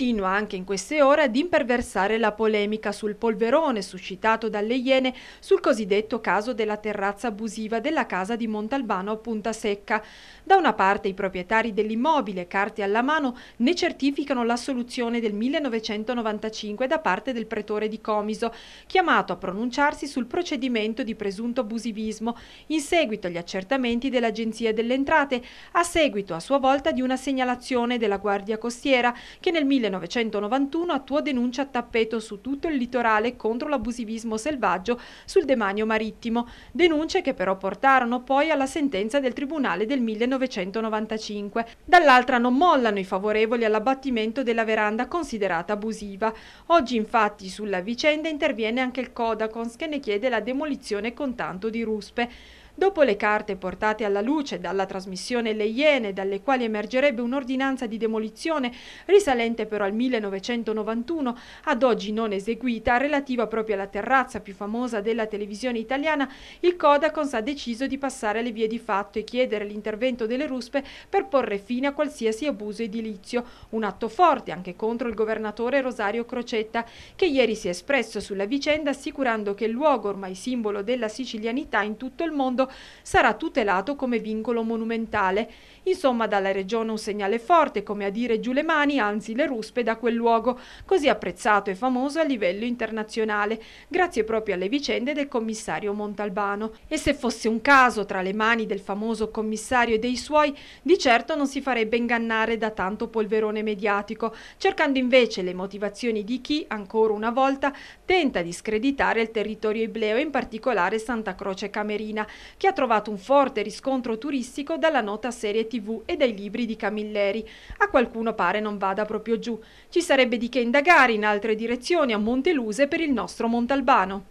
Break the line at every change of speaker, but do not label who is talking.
Continua anche in queste ore ad imperversare la polemica sul polverone suscitato dalle Iene sul cosiddetto caso della terrazza abusiva della casa di Montalbano a Punta Secca. Da una parte i proprietari dell'immobile, carte alla mano, ne certificano l'assoluzione soluzione del 1995 da parte del pretore di Comiso, chiamato a pronunciarsi sul procedimento di presunto abusivismo, in seguito agli accertamenti dell'Agenzia delle Entrate, a seguito a sua volta di una segnalazione della Guardia Costiera che nel 1995 1991 attuò denuncia a tappeto su tutto il litorale contro l'abusivismo selvaggio sul demanio marittimo, denunce che però portarono poi alla sentenza del Tribunale del 1995. Dall'altra non mollano i favorevoli all'abbattimento della veranda considerata abusiva. Oggi infatti sulla vicenda interviene anche il Codacons che ne chiede la demolizione con tanto di ruspe. Dopo le carte portate alla luce dalla trasmissione Le Iene, dalle quali emergerebbe un'ordinanza di demolizione risalente però al 1991, ad oggi non eseguita, relativa proprio alla terrazza più famosa della televisione italiana, il Codacons ha deciso di passare alle vie di fatto e chiedere l'intervento delle ruspe per porre fine a qualsiasi abuso edilizio. Un atto forte anche contro il governatore Rosario Crocetta, che ieri si è espresso sulla vicenda assicurando che il luogo, ormai simbolo della sicilianità in tutto il mondo, sarà tutelato come vincolo monumentale. Insomma, dalla regione un segnale forte, come a dire giù le mani, anzi le ruspe da quel luogo, così apprezzato e famoso a livello internazionale, grazie proprio alle vicende del commissario Montalbano. E se fosse un caso tra le mani del famoso commissario e dei suoi, di certo non si farebbe ingannare da tanto polverone mediatico, cercando invece le motivazioni di chi, ancora una volta, tenta di screditare il territorio ibleo in particolare Santa Croce Camerina, che ha trovato un forte riscontro turistico dalla nota serie tv e dai libri di Camilleri. A qualcuno pare non vada proprio giù. Ci sarebbe di che indagare in altre direzioni a Monteluse per il nostro Montalbano.